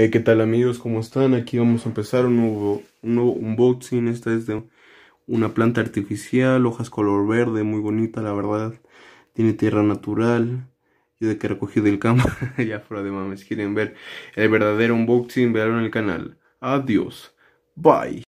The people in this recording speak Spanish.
Eh, ¿Qué tal amigos? ¿Cómo están? Aquí vamos a empezar un nuevo, un unboxing. Esta es de una planta artificial, hojas color verde, muy bonita la verdad. Tiene tierra natural. Y de que recogí del campo, ya fuera de mames, quieren ver el verdadero unboxing, veanlo en el canal. Adiós. Bye.